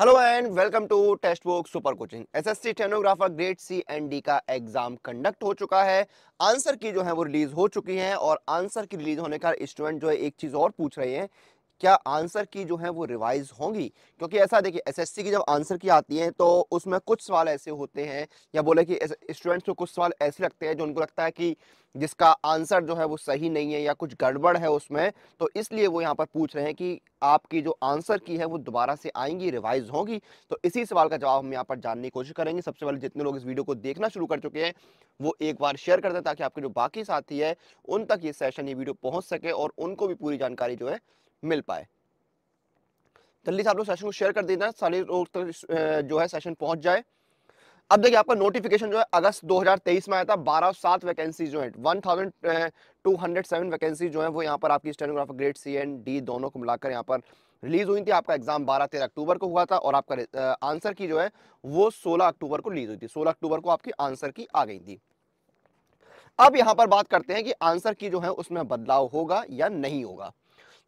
hello and welcome to Testbook super coaching SSC stenographer grade C and D का exam conduct हो चुका है answer की जो है वो रिलीज हो चुकी है और आंसर की रिलीज होने का स्टूडेंट जो है एक चीज और पूछ रहे हैं क्या आंसर की जो है वो रिवाइज होंगी क्योंकि ऐसा देखिए एसएससी की जब आंसर की आती है तो उसमें कुछ सवाल ऐसे होते हैं या बोले कि स्टूडेंट्स को कुछ सवाल ऐसे लगते हैं जो उनको लगता है कि जिसका आंसर जो है वो सही नहीं है या कुछ गड़बड़ है उसमें तो इसलिए वो यहाँ पर पूछ रहे हैं कि आपकी जो आंसर की है वो दोबारा से आएंगी रिवाइज होगी तो इसी सवाल का जवाब हम यहाँ पर जानने की कोशिश करेंगे सबसे पहले जितने लोग इस वीडियो को देखना शुरू कर चुके हैं वो एक बार शेयर कर दें ताकि आपके जो बाकी साथी है उन तक ये सेशन ये वीडियो पहुँच सके और उनको भी पूरी जानकारी जो है मिल पाए जल्दी तो से आप लोग सेशन को शेयर कर देना सारे लोग तक तो जो है सेशन पहुंच जाए अब देखिए आपका नोटिफिकेशन जो है अगस्त 2023 में आया था सात वैकेंसी जो है 1207 वैकेंसी जो है वो यहाँ पर आपकी stenographer grade C and D दोनों को मिलाकर यहाँ पर रिलीज हुई थी आपका एग्जाम 12 तेरह अक्टूबर को हुआ था और आपका आंसर की जो है वो 16 अक्टूबर को रिलीज हुई थी 16 अक्टूबर को आपकी आंसर की आ गई थी अब यहाँ पर बात करते हैं कि आंसर की जो है उसमें बदलाव होगा या नहीं होगा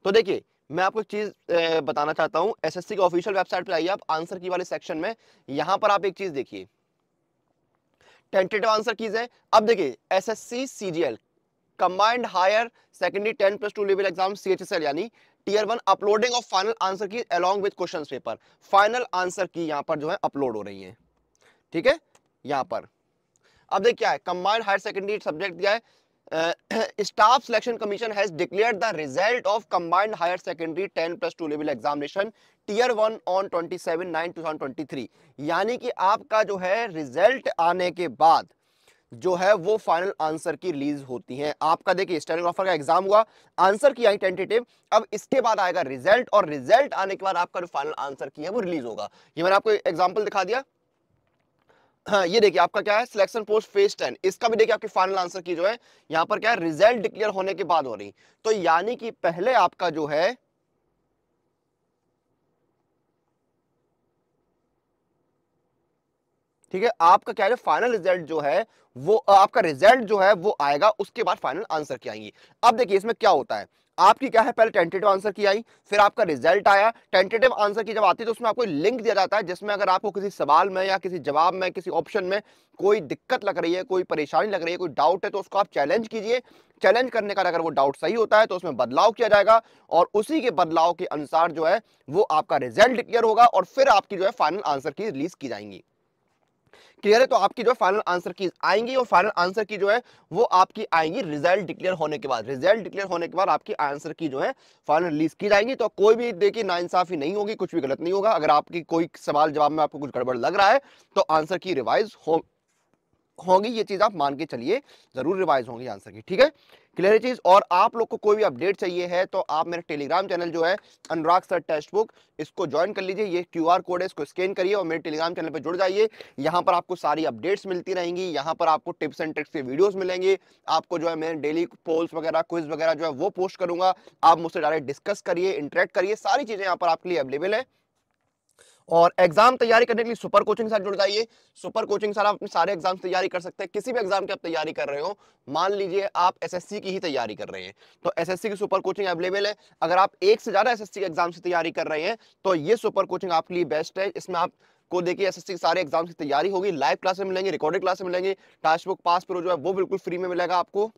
तो देखिए मैं आपको एक चीज़ बताना चाहता हूँ एस एस ऑफिशियल वेबसाइट पर आइए आप आंसर की वाले सेक्शन में यहां पर आप एक चीज़ देखिए टेंटेटिव आंसर कीज है अब देखिए S S combined higher secondary ten plus two level exam C H S L यानी tier one uploading of final answer key along with question paper final answer key यहां पर जो है upload हो रही है ठीक है यहां पर अब देख क्या है कंबाइंड हायर सेकेंडरी सब्जेक्ट दिया है staff selection commission has declared the result of combined higher secondary ten plus two level examination tier one on twenty seven nine two thousand twenty three यानी कि आपका जो है रिजल्ट आने के बाद जो है वो फाइनल आंसर की रिलीज होती है आपका देखिए स्टैंडिंग ऑफर का एग्जाम हुआ आंसर की आई टेंटेटिव अब इसके बाद आएगा रिजल्ट और रिजल्ट आने के बाद आपका जो फाइनल आंसर की है वो रिलीज होगा ये मैंने आपको एग्जांपल दिखा दिया हाँ ये देखिए आपका क्या है सिलेक्शन पोस्ट फेज टेन इसका भी देखिए आपकी फाइनल आंसर की जो है यहाँ पर क्या है रिजल्ट डिक्लेयर होने के बाद हो रही तो यानी कि पहले आपका जो है ठीक है आपका क्या है फाइनल रिजल्ट जो है वो आपका रिजल्ट जो है वो आएगा उसके बाद फाइनल आंसर की आएंगी अब देखिए इसमें क्या होता है आपकी क्या है पहले टेंटेटिव आंसर की आई फिर आपका रिजल्ट आया टेंटेटिव आंसर की जब आती है तो उसमें आपको लिंक दिया जाता है जिसमें अगर आपको किसी सवाल में या किसी जवाब में किसी ऑप्शन में कोई दिक्कत लग रही है कोई परेशानी लग रही है कोई डाउट है तो उसको आप चैलेंज कीजिए चैलेंज करने का अगर वो डाउट सही होता है तो उसमें बदलाव किया जाएगा और उसी के बदलाव के अनुसार जो है वो आपका रिजल्ट क्लियर होगा और फिर आपकी जो है फाइनल आंसर की रिलीज की जाएंगी क्लियर है तो आपकी जो फाइनल आंसर की आएंगी और फाइनल आंसर की जो है वो आपकी आएंगी रिजल्ट डिक्लेयर होने के बाद रिजल्ट डिक्लेयर होने के बाद आपकी आंसर की जो है फाइनल रिलीज की जाएंगी तो कोई भी देखिए नाइंसाफी नहीं होगी कुछ भी गलत नहीं होगा अगर आपकी कोई सवाल जवाब में आपको कुछ गड़बड़ लग रहा है तो आंसर की रिवाइज हो होंगी ये चीज़ आप मान के चलिए ज़रूर रिवाइज होंगी आंसर की ठीक है क्लियर चीज़ और आप लोग को कोई भी अपडेट चाहिए है तो आप मेरा टेलीग्राम चैनल जो है अनुराग सर टेक्स्ट बुक इसको ज्वाइन कर लीजिए ये क्यू आर कोड है इसको स्कैन करिए और मेरे टेलीग्राम चैनल पर जुड़ जाइए यहाँ पर आपको सारी अपडेट्स मिलती रहेंगी यहाँ पर आपको टिप्स एंड ट्रिक्स के वीडियोस मिलेंगे आपको जो है मैं डेली पोल्स वगैरह क्विज वगैरह जो है वो पोस्ट करूंगा आप मुझसे डायरेक्ट डिस्कस करिए इंटरेक्ट करिए सारी चीज़ें यहाँ पर आपके लिए अवेलेबल है और एग्जाम तैयारी करने के लिए सुपर कोचिंग साथ जुड़ जाइए सुपर कोचिंग साथ आप अपने सारे एग्जाम तैयारी कर सकते हैं किसी भी एग्जाम की आप तैयारी कर रहे हो मान लीजिए आप एसएससी की ही तैयारी कर रहे हैं तो एसएससी की सुपर कोचिंग अवेलेबल है अगर आप एक से ज्यादा एसएससी के एग्जाम की तैयारी कर रहे हैं तो ये सुपर कोचिंग आपके लिए बेस्ट है इसमें आप को देखिए एसएससी के सारे एग्जाम की तैयारी होगी लाइव क्लासे मिलेंगे रिकॉर्डेड क्लासे मिलेंगे टास्क बुक पास प्रो जो है वो बिल्कुल फ्री में मिलेगा आपको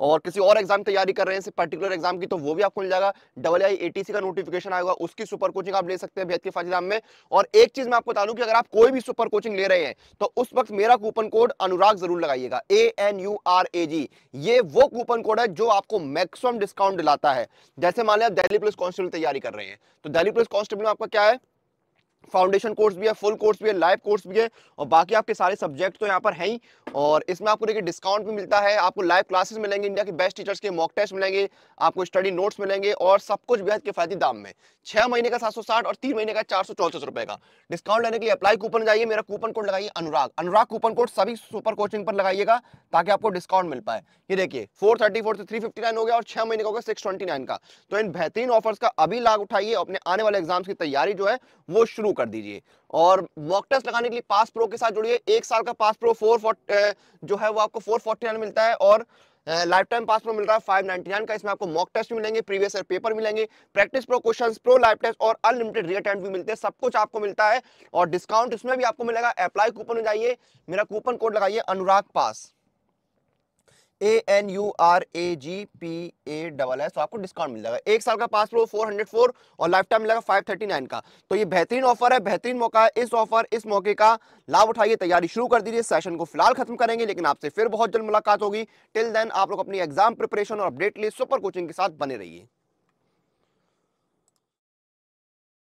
और किसी और एग्जाम की तैयारी कर रहे हैं पर्टिकुलर एग्जाम की तो वो भी आपको मिल जाएगा डबल आई ए का नोटिफिकेशन आएगा उसकी सुपर कोचिंग आप ले सकते हैं भेद के में और एक चीज मैं आपको बता दूँ कि अगर आप कोई भी सुपर कोचिंग ले रहे हैं तो उस वक्त मेरा कूपन कोड अनुराग जरूर लगाइएगा A N U R A G ये वो कूपन कोड है जो आपको मैक्सिमम डिस्काउंट दिलाता है जैसे मान लिया दिल्ली पुलिस कांस्टेबल तैयारी कर रहे हैं तो दिल्ली पुलिस कांस्टेबल में आपका क्या है फाउंडेशन कोर्स भी है फुल कोर्स भी है लाइव कोर्स भी है और बाकी आपके सारे सब्जेक्ट तो यहाँ पर हैं ही और इसमें आपको देखिए डिस्काउंट भी मिलता है आपको लाइव क्लासेस मिलेंगे इंडिया के बेस्ट टीचर्स के मॉक टेस्ट मिलेंगे आपको स्टडी नोट्स मिलेंगे और सब कुछ बेहद किफायती दाम में छह महीने का सात और तीन महीने का चार रुपए का डिस्काउंट लेने के लिए अप्लाई कूपन जाइए मेरा कूपन कोड लगाइए अनुराग अनुराग कूपन कोड सभी सुपर कोचिंग पर लगाइएगा ताकि आपको डिस्काउंट मिल पाए ये देखिए फोर थर्टी फोर से थ्री फिफ्टी नाइन हो गया और छह महीने का गया सिक्स ट्वेंटी नाइन का तो इन बेहतरीन ऑफर्स का अभी लाभ उठाइए अपने आने वाले एग्जाम्स की तैयारी जो है वो शुरू कर दीजिए और वॉक टेस्ट लगाने के लिए पास प्रो के साथ जुड़िए एक साल का पास प्रो फोर जो है वो आपको फोर फोर्टी नाइन मिलता है और लाइफ टाइम पास प्रो मिल रहा है फाइव नाइनटी नाइन का इसमें आपको मॉक टेस्ट भी मिलेंगे प्रीवियस ईयर पेपर मिलेंगे practice pro question pro life test और अनलिमिटेड रियल टाइम भी मिलते हैं सब कुछ आपको मिलता है और डिस्काउंट इसमें भी आपको मिलेगा अप्लाई कूपन में जाइए मेरा कूपन कोड लगाइए Anurag pass A N U R A G P A double S तो आपको डिस्काउंट मिल जाएगा एक साल का पास प्रो 404 और लाइफ टाइम मिलेगा 539 का तो ये बेहतरीन ऑफर है बेहतरीन मौका है इस ऑफर इस मौके का लाभ उठाइए तैयारी शुरू कर दीजिए सेशन को फिलहाल खत्म करेंगे लेकिन आपसे फिर बहुत जल्द मुलाकात होगी टिल देन आप लोग अपनी एग्जाम प्रिपरेशन और अपडेट लिए सुपर कोचिंग के साथ बने रहिए